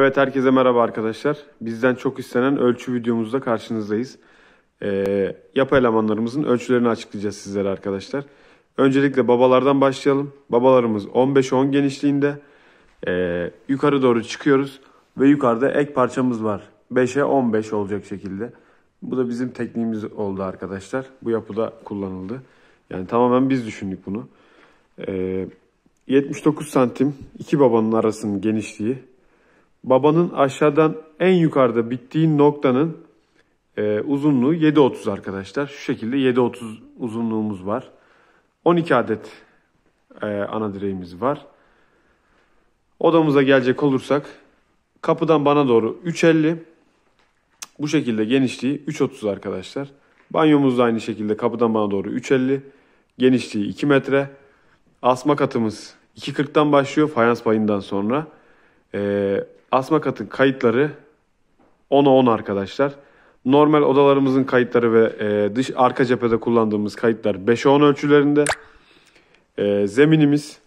Evet herkese merhaba arkadaşlar. Bizden çok istenen ölçü videomuzda karşınızdayız. Ee, yapı elemanlarımızın ölçülerini açıklayacağız sizlere arkadaşlar. Öncelikle babalardan başlayalım. Babalarımız 15-10 genişliğinde. Ee, yukarı doğru çıkıyoruz ve yukarıda ek parçamız var. 5'e 15 olacak şekilde. Bu da bizim tekniğimiz oldu arkadaşlar. Bu yapıda kullanıldı. Yani tamamen biz düşündük bunu. Ee, 79 santim iki babanın arasının genişliği babanın aşağıdan en yukarıda bittiği noktanın e, uzunluğu 7.30 arkadaşlar. Şu şekilde 7.30 uzunluğumuz var. 12 adet e, ana direğimiz var. Odamıza gelecek olursak kapıdan bana doğru 3.50 bu şekilde genişliği 3.30 arkadaşlar. Banyomuz da aynı şekilde kapıdan bana doğru 3.50 genişliği 2 metre. Asma katımız 2.40'dan başlıyor fayans payından sonra. Ee, asma katın kayıtları 10'a 10 arkadaşlar. Normal odalarımızın kayıtları ve e, dış arka cephede kullandığımız kayıtlar 5'e 10 ölçülerinde. E, zeminimiz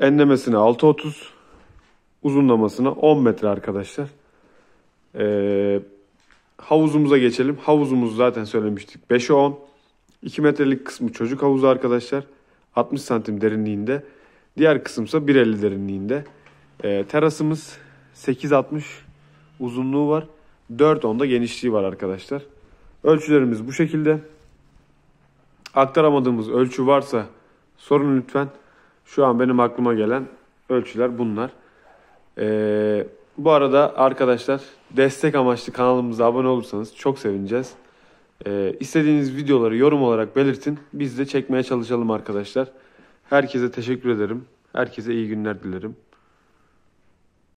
enlemesine 6.30, uzunlamasına 10 metre arkadaşlar. E, havuzumuza geçelim. Havuzumuz zaten söylemiştik 5'e 10. 2 metrelik kısmı çocuk havuzu arkadaşlar. 60 santim derinliğinde. Diğer kısımsa 1.50 derinliğinde. Ee, terasımız 8.60 uzunluğu var. 4.10 da genişliği var arkadaşlar. Ölçülerimiz bu şekilde. Aktaramadığımız ölçü varsa sorun lütfen. Şu an benim aklıma gelen ölçüler bunlar. Ee, bu arada arkadaşlar destek amaçlı kanalımıza abone olursanız çok sevineceğiz. Ee, istediğiniz videoları yorum olarak belirtin. Biz de çekmeye çalışalım arkadaşlar. Herkese teşekkür ederim. Herkese iyi günler dilerim.